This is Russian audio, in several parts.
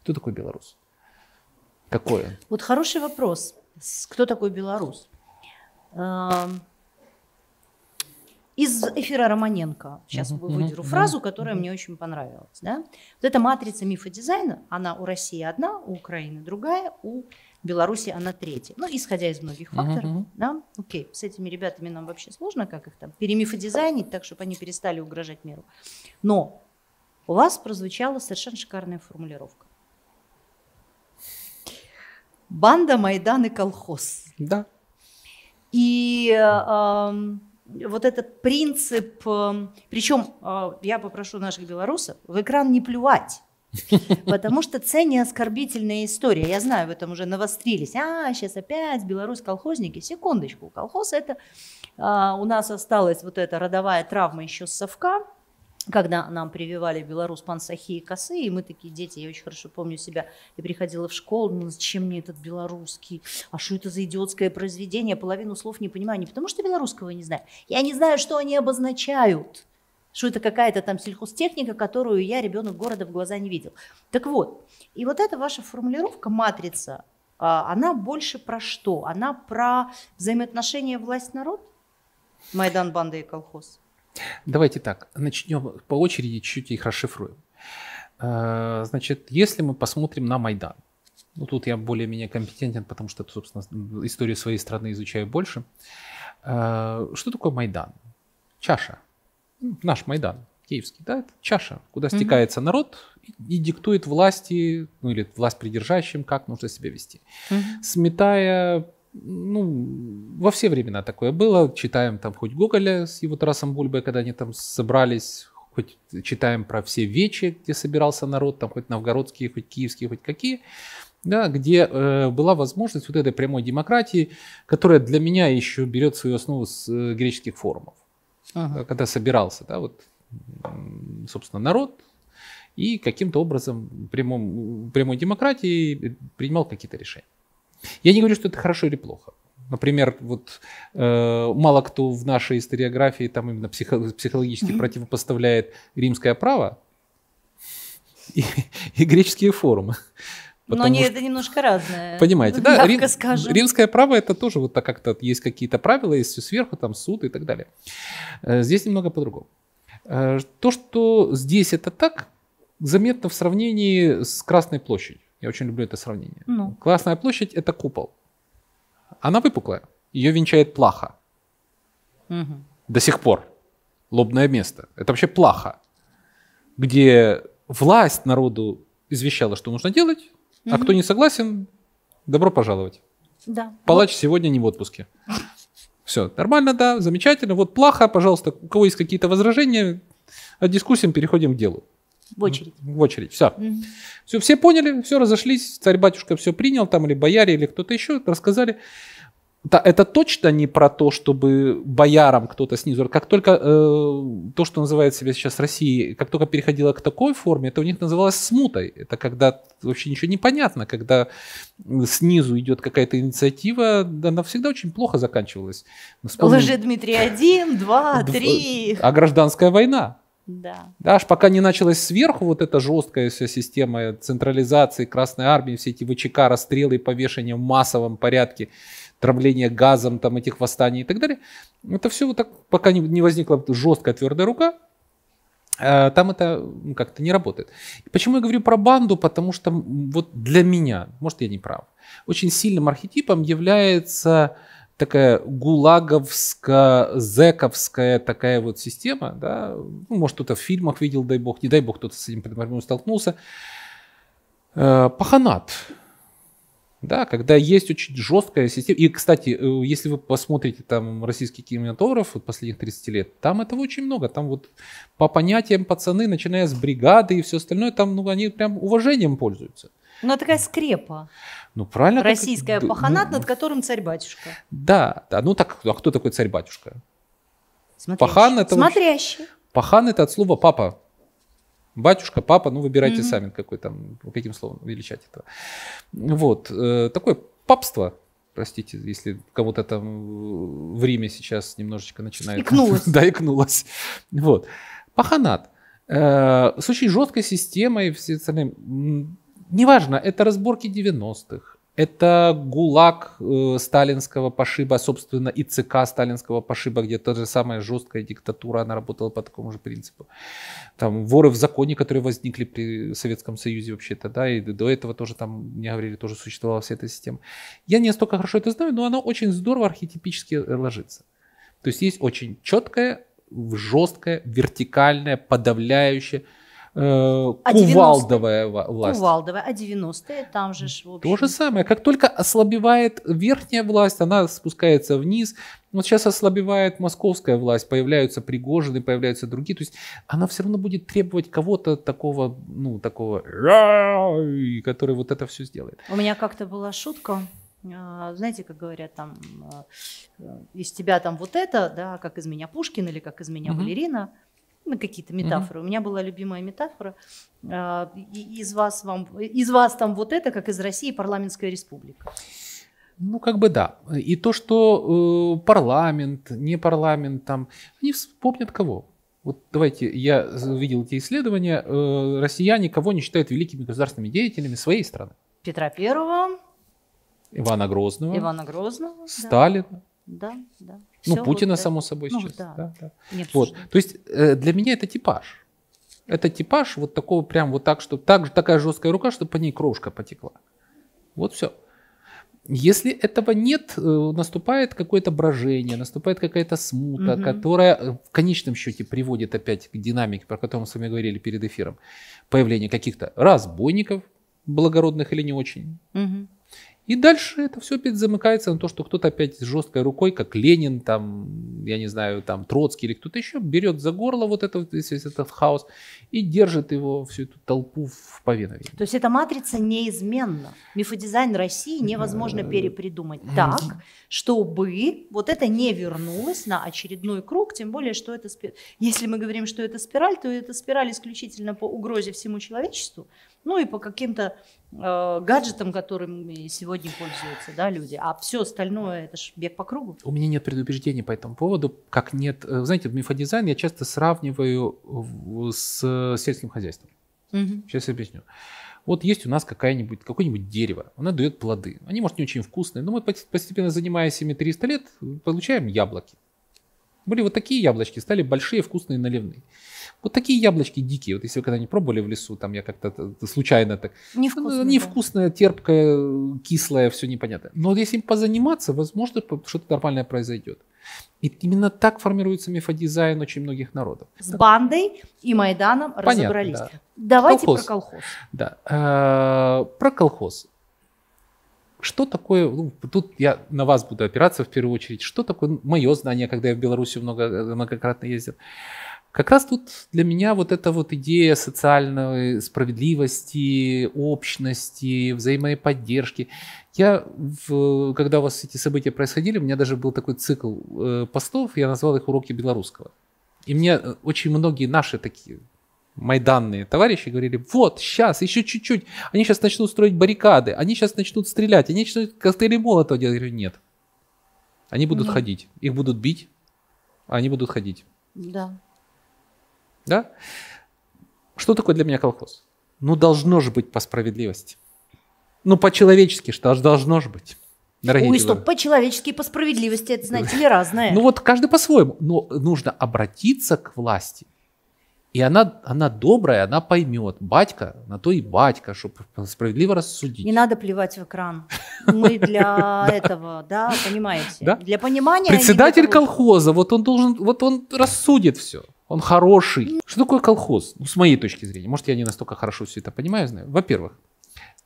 Кто такой белорус? Какой он? Вот хороший вопрос. Кто такой белорус? Из эфира Романенко, сейчас uh-huh, выдеру uh-huh, фразу, которая uh-huh. мне очень понравилась. Да? Вот эта матрица мифа дизайна, она у России одна, у Украины другая, у Беларуси она третья. Ну, исходя из многих факторов, uh-huh. да, окей, с этими ребятами нам вообще сложно, как их там перемифодизайнить, так, чтобы они перестали угрожать миру. Но у вас прозвучала совершенно шикарная формулировка банда, Майдан и колхоз. Да. И э, эм, вот этот принцип, эм, причем э, я попрошу наших белорусов в экран не плювать. Потому что це не оскорбительная история. Я знаю, в этом уже навострились. А, сейчас опять Беларусь, колхозники. Секундочку, колхоз это а, у нас осталась вот эта родовая травма еще с совка когда нам прививали белорус, пансахи и косы, и мы такие дети, я очень хорошо помню себя, я приходила в школу, ну зачем мне этот белорусский, а что это за идиотское произведение, половину слов не понимаю, не потому что белорусского не знаю, я не знаю, что они обозначают, что это какая-то там сельхозтехника, которую я, ребенок города, в глаза не видел. Так вот, и вот эта ваша формулировка, матрица, а, она больше про что? Она про взаимоотношения власть-народ, Майдан, банда и колхоз? Давайте так, начнем по очереди, чуть-чуть их расшифруем. Э, значит, если мы посмотрим на Майдан, ну тут я более-менее компетентен, потому что, собственно, историю своей страны изучаю больше. Э, что такое Майдан? Чаша. Ну, наш Майдан, киевский, да, это чаша, куда стекается угу. народ и, и диктует власти, ну или власть придержащим, как нужно себя вести, угу. сметая ну, во все времена такое было. Читаем там хоть Гоголя с его Тарасом Бульбой, когда они там собрались, хоть читаем про все вечи, где собирался народ, там хоть новгородские, хоть киевские, хоть какие, да, где э, была возможность вот этой прямой демократии, которая для меня еще берет свою основу с э, греческих форумов. Ага. Э, когда собирался, да, вот, собственно, народ, и каким-то образом прямом, прямой демократии принимал какие-то решения. Я не говорю, что это хорошо или плохо. Например, вот э, мало кто в нашей историографии там именно психо- психологически mm-hmm. противопоставляет римское право и, и греческие форумы. Потому Но они что, это немножко разное. Понимаете, да? Рим, Римское право это тоже вот так как-то есть какие-то правила, есть все сверху, там суд и так далее. Э, здесь немного по-другому. Э, то, что здесь это так, заметно в сравнении с Красной площадью. Я очень люблю это сравнение. Ну. Классная площадь — это купол. Она выпуклая. Ее венчает плаха. Угу. До сих пор. Лобное место. Это вообще плаха. Где власть народу извещала, что нужно делать, угу. а кто не согласен, добро пожаловать. Да. Палач вот. сегодня не в отпуске. Все, нормально, да, замечательно. Вот плаха, пожалуйста, у кого есть какие-то возражения, от а дискуссиям переходим к делу. В очередь. В очередь, все. Угу. все. Все поняли, все разошлись, царь-батюшка все принял, там или бояре, или кто-то еще, рассказали. это точно не про то, чтобы боярам кто-то снизу. Как только э, то, что называет себя сейчас Россией, как только переходило к такой форме, это у них называлось смутой. Это когда вообще ничего не понятно, когда снизу идет какая-то инициатива, она всегда очень плохо заканчивалась. Вспомним... Лжи Дмитрий один, два, три. А гражданская война. Да. да, аж пока не началась сверху вот эта жесткая вся система централизации Красной Армии, все эти ВЧК, расстрелы и повешения в массовом порядке, травление газом там этих восстаний и так далее. Это все вот так, пока не, не возникла жесткая твердая рука, э, там это как-то не работает. Почему я говорю про банду? Потому что вот для меня, может я не прав, очень сильным архетипом является такая гулаговско-зековская такая вот система, да, ну, может, кто-то в фильмах видел, дай бог, не дай бог, кто-то с этим например, столкнулся, э, паханат, да, когда есть очень жесткая система. И, кстати, э, если вы посмотрите там российский кинематограф вот последних 30 лет, там этого очень много. Там вот по понятиям пацаны, начиная с бригады и все остальное, там ну, они прям уважением пользуются. Но ну, такая скрепа. Ну, правильно? Российская как... паханат, ну, над которым царь-батюшка. Да, да. ну так, а кто такой царь-батюшка? Смотрящий. Пахан это... Смотрящий. Пахан это от слова папа. Батюшка, папа, ну выбирайте mm-hmm. сами, какой там, каким словом величать это. Вот, э, такое папство, простите, если кому-то там э, в Риме сейчас немножечко начинает... Икнулось. да, икнулось. Вот. Паханат. Э, с очень жесткой системой, все остальным неважно, это разборки 90-х, это ГУЛАГ э, сталинского пошиба, собственно, и ЦК сталинского пошиба, где та же самая жесткая диктатура, она работала по такому же принципу. Там воры в законе, которые возникли при Советском Союзе вообще-то, да, и до этого тоже там, мне говорили, тоже существовала вся эта система. Я не настолько хорошо это знаю, но она очень здорово архетипически ложится. То есть есть очень четкое, жесткое, вертикальное, подавляющее, э, а кувалдовая власть. Кувалдовая, а 90-е там же... В общем. То же самое. Как только ослабевает верхняя власть, она спускается вниз. Вот сейчас ослабевает московская власть, появляются Пригожины, появляются другие. То есть она все равно будет требовать кого-то такого, ну, такого, который вот это все сделает. У меня как-то была шутка, а, знаете, как говорят там, э, э, из тебя там вот это, да, как из меня Пушкин или как из меня угу на какие-то метафоры. Mm-hmm. У меня была любимая метафора. А, из, вас вам, из вас там вот это, как из России, парламентская республика. Ну, как бы да. И то, что э, парламент, не парламент, там, они вспомнят кого? Вот давайте, я видел эти исследования, э, россияне кого не считают великими государственными деятелями своей страны? Петра Первого. Ивана Грозного. Ивана Грозного. Сталина. Да. Да, да. Ну, Путина, вот само собой, ну, сейчас. Да. Да, да. Нет, вот. То есть э, для меня это типаж. Это типаж вот такого прям вот так, что так, такая жесткая рука, чтобы по ней крошка потекла. Вот все. Если этого нет, э, наступает какое-то брожение, наступает какая-то смута, угу. которая э, в конечном счете приводит опять к динамике, про которую мы с вами говорили перед эфиром. Появление каких-то разбойников, благородных или не очень, угу. И дальше это все опять замыкается на то, что кто-то опять с жесткой рукой, как Ленин, там, я не знаю, там Троцкий или кто-то еще, берет за горло вот это, весь этот хаос и держит его, всю эту толпу в повиновении. То есть эта матрица неизменна. Мифодизайн России невозможно перепридумать так, чтобы вот это не вернулось на очередной круг, тем более, что это... Если мы говорим, что это спираль, то это спираль исключительно по угрозе всему человечеству – ну и по каким-то э, гаджетам, которыми сегодня пользуются да, люди. А все остальное это же бег по кругу. У меня нет предубеждений по этому поводу, как нет. Э, знаете, мифодизайн я часто сравниваю с сельским хозяйством. Угу. Сейчас объясню. Вот есть у нас какая-нибудь, какое-нибудь дерево, оно дает плоды. Они, может, не очень вкусные, но мы постепенно, занимаясь ими 300 лет, получаем яблоки. Были вот такие яблочки, стали большие, вкусные, наливные. Вот такие яблочки дикие, вот если вы когда-нибудь пробовали в лесу, там я как-то случайно так... Невкусное. Невкусное, да. терпкое, кислое, все непонятно. Но если им позаниматься, возможно, что-то нормальное произойдет. И именно так формируется мифодизайн очень многих народов. С бандой и Майданом Понятно, разобрались. Да. Давайте колхоз. про колхоз. Да. Э, про колхоз. Что такое, ну, тут я на вас буду опираться в первую очередь, что такое мое знание, когда я в Беларуси много, э, многократно ездил. Как раз тут для меня вот эта вот идея социальной справедливости, общности, взаимной поддержки. Я, в, когда у вас эти события происходили, у меня даже был такой цикл э, постов, я назвал их «Уроки белорусского». И мне э, очень многие наши такие майданные товарищи говорили, вот, сейчас, еще чуть-чуть, они сейчас начнут строить баррикады, они сейчас начнут стрелять, они начнут коктейли молотого делать. Я говорю, нет. Они будут нет. ходить, их будут бить, а они будут ходить. Да. Да? Что такое для меня колхоз? Ну, должно же быть по справедливости. Ну, по-человечески, что же должно же быть. Дорогие Ой, стоп, по-человечески и по справедливости, это, знаете ли, разное. Ну вот каждый по-своему. Но нужно обратиться к власти и она, она добрая, она поймет. Батька, на то и батька, чтобы справедливо рассудить. Не надо плевать в экран. Мы для этого, да, понимаете. Для понимания. Председатель колхоза, вот он должен, вот он рассудит все. Он хороший. Что такое колхоз? Ну, с моей точки зрения. Может, я не настолько хорошо все это понимаю, знаю. Во-первых,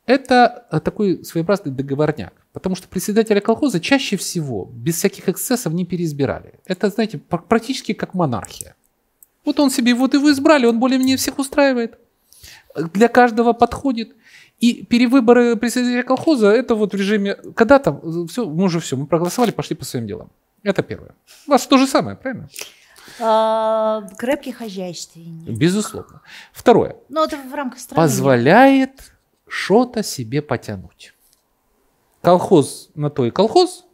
это э, такой своеобразный договорняк. Потому что председателя колхоза чаще всего без всяких эксцессов не переизбирали. Это, знаете, практически как монархия. Вот он себе, вот его избрали, он более-менее всех устраивает. Для каждого подходит. И перевыборы председателя колхоза, это вот в режиме, когда там все, мы уже все, мы проголосовали, пошли по своим делам. Это первое. У вас то же самое, правильно? А, крепкий хозяйственник. Безусловно. Второе. Но ну, это в рамках страны. Позволяет что-то себе потянуть. Колхоз на то и колхоз,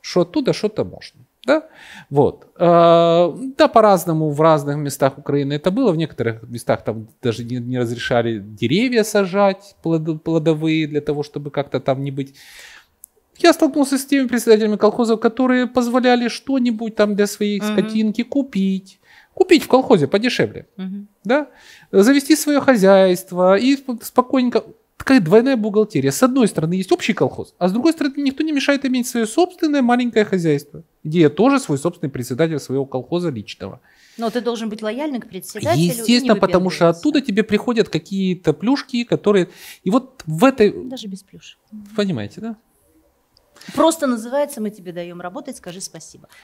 что оттуда что-то можно. Да? Вот. Э, да, по-разному в разных местах Украины это было. В некоторых местах там даже не, не разрешали деревья сажать плодовые для того, чтобы как-то там не быть я столкнулся с теми представителями колхозов, которые позволяли что-нибудь там для своей uh-huh. скотинки купить. Купить в колхозе подешевле. uh Да? Завести свое хозяйство и спокойненько такая двойная бухгалтерия. С одной стороны, есть общий колхоз, а с другой стороны, никто не мешает иметь свое собственное маленькое хозяйство, где я тоже свой собственный председатель своего колхоза личного. Но ты должен быть лояльным к председателю. Естественно, потому что оттуда тебе приходят какие-то плюшки, которые... И вот в этой... Даже без плюш Понимаете, да? Просто называется «Мы тебе даем работать, скажи спасибо».